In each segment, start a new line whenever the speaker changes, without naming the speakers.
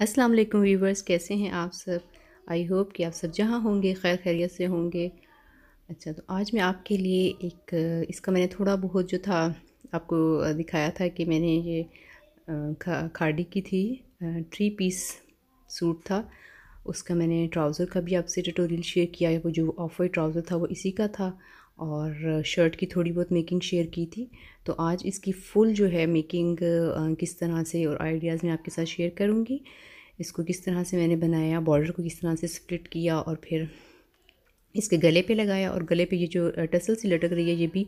अस्सलाम वालेकुम व्यूवर्स कैसे हैं आप सब आई होप कि आप सब जहाँ होंगे खैर खैरियत से होंगे अच्छा तो आज मैं आपके लिए एक इसका मैंने थोड़ा बहुत जो था आपको दिखाया था कि मैंने ये खा, खाड़ी की थी थ्री पीस सूट था उसका मैंने ट्राउज़र का भी आपसे ट्यूटोरियल शेयर किया है वो जो ऑफ वाइट ट्राउज़र था वो इसी का था और शर्ट की थोड़ी बहुत मेकिंग शेयर की थी तो आज इसकी फुल जो है मेकिंग किस तरह से और आइडियाज़ मैं आपके साथ शेयर करूँगी इसको किस तरह से मैंने बनाया बॉर्डर को किस तरह से स्प्लिट किया और फिर इसके गले पे लगाया और गले पे ये जो टसल सी लटक रही है ये भी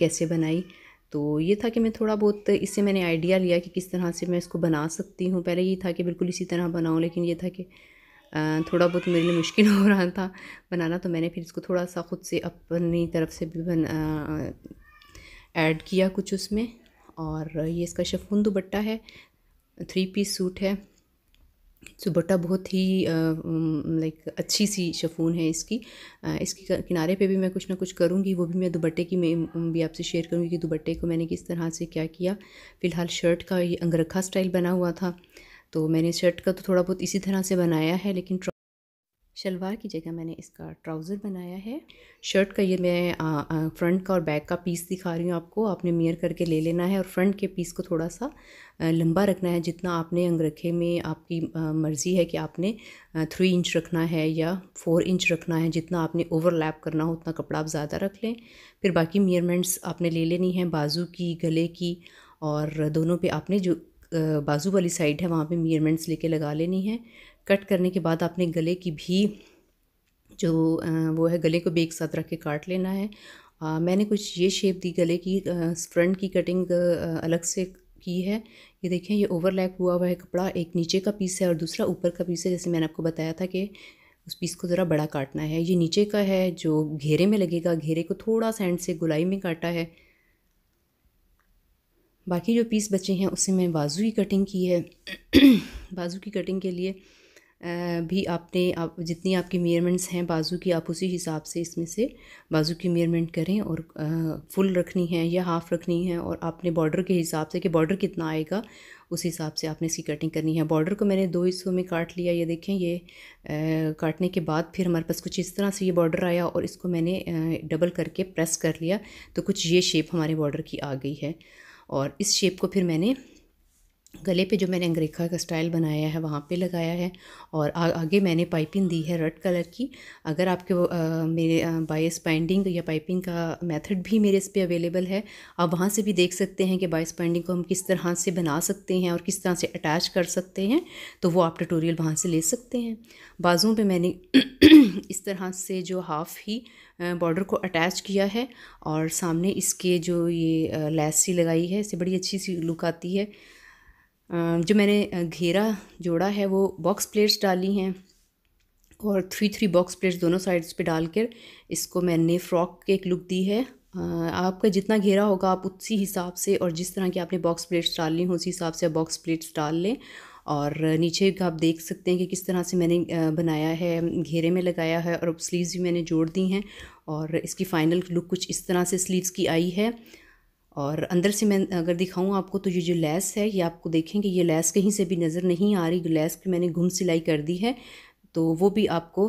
कैसे बनाई तो ये था कि मैं थोड़ा बहुत इससे मैंने आइडिया लिया कि किस तरह से मैं इसको बना सकती हूँ पहले ये था कि बिल्कुल इसी तरह बनाऊँ लेकिन ये था कि थोड़ा बहुत मेरे लिए मुश्किल हो रहा था बनाना तो मैंने फिर इसको थोड़ा सा ख़ुद से अपनी तरफ से भी बना ऐड किया कुछ उसमें और ये इसका शफून दुबट्टा है थ्री पीस सूट है सुबट्टा बहुत ही लाइक अच्छी सी शफून है इसकी आ, इसके किनारे पे भी मैं कुछ ना कुछ करूँगी वो भी मैं दुपट्टे की मैं भी आपसे शेयर करूँगी कि दुबट्टे को मैंने किस तरह से क्या किया फ़िलहाल शर्ट का ये अंगरखा स्टाइल बना हुआ था तो मैंने शर्ट का तो थोड़ा बहुत इसी तरह से बनाया है लेकिन शलवार की जगह मैंने इसका ट्राउज़र बनाया है शर्ट का ये मैं फ्रंट का और बैक का पीस दिखा रही हूँ आपको आपने मेयर करके ले लेना है और फ्रंट के पीस को थोड़ा सा लंबा रखना है जितना आपने अंगरखे में आपकी मर्ज़ी है कि आपने थ्री इंच रखना है या फोर इंच रखना है जितना आपने ओवरलैप करना हो उतना कपड़ा आप ज़्यादा रख लें फिर बाकी मेयरमेंट्स आपने ले लेनी है बाजू की गले की और दोनों पर आपने जो बाजू वाली साइड है वहाँ पे मियरमेंट्स लेके लगा लेनी है कट करने के बाद आपने गले की भी जो वो है गले को भी एक साथ रख के काट लेना है आ, मैंने कुछ ये शेप दी गले की फ्रंट की कटिंग अलग से की है ये देखें ये ओवरलैप हुआ हुआ है कपड़ा एक नीचे का पीस है और दूसरा ऊपर का पीस है जैसे मैंने आपको बताया था कि उस पीस को ज़रा बड़ा काटना है ये नीचे का है जो घेरे में लगेगा घेरे को थोड़ा सा एंड से गुलाई में काटा है बाकी जो पीस बचे हैं उससे मैं बाजू की कटिंग की है बाजू की कटिंग के लिए भी आपने आप जितनी आपकी मेयरमेंट्स हैं बाजू की आप उसी हिसाब से इसमें से बाजू की मेयरमेंट करें और फुल रखनी है या हाफ़ रखनी है और आपने बॉर्डर के हिसाब से कि बॉर्डर कितना आएगा उस हिसाब से आपने इसकी कटिंग करनी है बॉर्डर को मैंने दो हिस्सों में काट लिया ये देखें ये काटने के बाद फिर हमारे पास कुछ इस तरह से ये बॉर्डर आया और इसको मैंने डबल करके प्रेस कर लिया तो कुछ ये शेप हमारे बॉर्डर की आ गई है और इस शेप को फिर मैंने गले पे जो मैंने अंग्रेखा का स्टाइल बनाया है वहाँ पे लगाया है और आ, आगे मैंने पाइपिंग दी है रेड कलर की अगर आपके आ, मेरे बायस बाइंडिंग या पाइपिंग का मेथड भी मेरे इस पर अवेलेबल है आप वहाँ से भी देख सकते हैं कि बायस बाइंडिंग को हम किस तरह से बना सकते हैं और किस तरह से अटैच कर सकते हैं तो वो आप टटोरियल वहाँ से ले सकते हैं बाजुओं पर मैंने इस तरह से जो हाफ़ ही बॉर्डर को अटैच किया है और सामने इसके जो ये लैस सी लगाई है इससे बड़ी अच्छी सी लुक आती है जो मैंने घेरा जोड़ा है वो बॉक्स प्लेट्स डाली हैं और थ्री थ्री बॉक्स प्लेट्स दोनों साइड्स पे डाल कर इसको मैंने फ़्रॉक के एक लुक दी है आपका जितना घेरा होगा आप उसी हिसाब से और जिस तरह की आपने बॉक्स प्लेट्स डालनी हो उसी हिसाब से आप बॉक्स प्लेट्स डाल लें और नीचे आप देख सकते हैं कि किस तरह से मैंने बनाया है घेरे में लगाया है और स्लीव्स भी मैंने जोड़ दी हैं और इसकी फ़ाइनल लुक कुछ इस तरह से स्लीव्स की आई है और अंदर से मैं अगर दिखाऊँ आपको तो ये जो लैस है ये आपको देखेंगे ये लैस कहीं से भी नज़र नहीं आ रही लैस की मैंने घुम सिलाई कर दी है तो वो भी आपको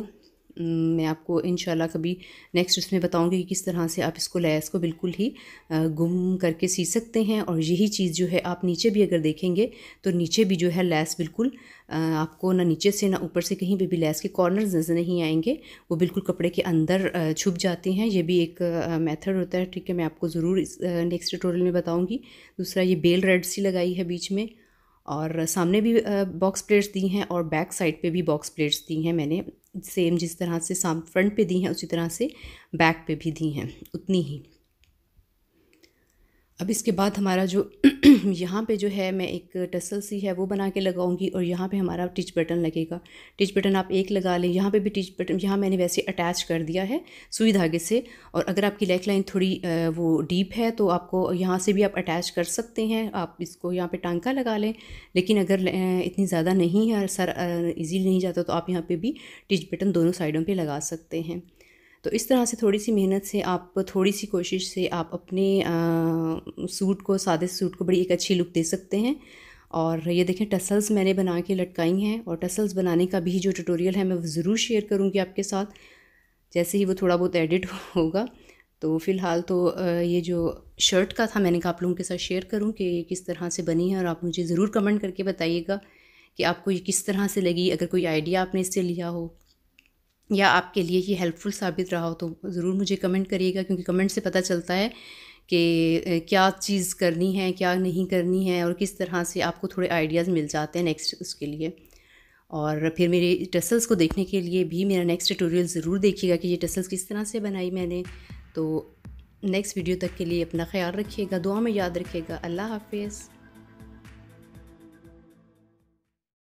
हम्म, मैं आपको इन कभी नेक्स्ट उसमें बताऊंगी कि किस तरह से आप इसको लैस को बिल्कुल ही गुम करके सी सकते हैं और यही चीज़ जो है आप नीचे भी अगर देखेंगे तो नीचे भी जो है लैस बिल्कुल आपको ना नीचे से ना ऊपर से कहीं पर भी लैस के कॉर्नर्स नज़र नहीं आएंगे वो बिल्कुल कपड़े के अंदर छुप जाते हैं ये भी एक मेथड होता है ठीक है मैं आपको ज़रूर इस नेक्स्ट ट्यूटोरियल में बताऊँगी दूसरा ये बेल रेड सी लगाई है बीच में और सामने भी बॉक्स प्लेट्स दी हैं और बैक साइड पे भी बॉक्स प्लेट्स दी हैं मैंने सेम जिस तरह से साम फ्रंट पे दी हैं उसी तरह से बैक पे भी दी हैं उतनी ही अब इसके बाद हमारा जो यहाँ पे जो है मैं एक टसल सी है वो बना के लगाऊंगी और यहाँ पे हमारा टिच बटन लगेगा टिच बटन आप एक लगा लें यहाँ पे भी टिच बटन यहाँ मैंने वैसे अटैच कर दिया है सुई धागे से और अगर आपकी लेक लाइन थोड़ी वो डीप है तो आपको यहाँ से भी आप अटैच कर सकते हैं आप इसको यहाँ पर टांका लगा लें लेकिन अगर इतनी ज़्यादा नहीं है सर ईजी नहीं जाता तो आप यहाँ पर भी टिच बटन दोनों साइडों पर लगा सकते हैं तो इस तरह से थोड़ी सी मेहनत से आप थोड़ी सी कोशिश से आप अपने सूट को सादे सूट को बड़ी एक अच्छी लुक दे सकते हैं और ये देखें टसल्स मैंने बना के लटकाई हैं और टसल्स बनाने का भी जो ट्यूटोरियल है मैं ज़रूर शेयर करूँगी आपके साथ जैसे ही वो थोड़ा बहुत एडिट होगा तो फ़िलहाल तो ये जो शर्ट का था मैंने कहा आप लोगों के साथ शेयर करूं कि ये किस तरह से बनी है और आप मुझे ज़रूर कमेंट करके बताइएगा कि आपको ये किस तरह से लगी अगर कोई आइडिया आपने इससे लिया हो या आपके लिए ये हेल्पफुल साबित रहा हो तो ज़रूर मुझे कमेंट करिएगा क्योंकि कमेंट से पता चलता है कि क्या चीज़ करनी है क्या नहीं करनी है और किस तरह से आपको थोड़े आइडियाज़ मिल जाते हैं नेक्स्ट उसके लिए और फिर मेरे टसल्स को देखने के लिए भी मेरा नेक्स्ट ट्यूटोरियल ज़रूर देखिएगा कि ये टसल्स किस तरह से बनाई मैंने तो नेक्स्ट वीडियो तक के लिए अपना ख्याल रखिएगा दुआ में याद रखिएगा अल्लाह हाफिज़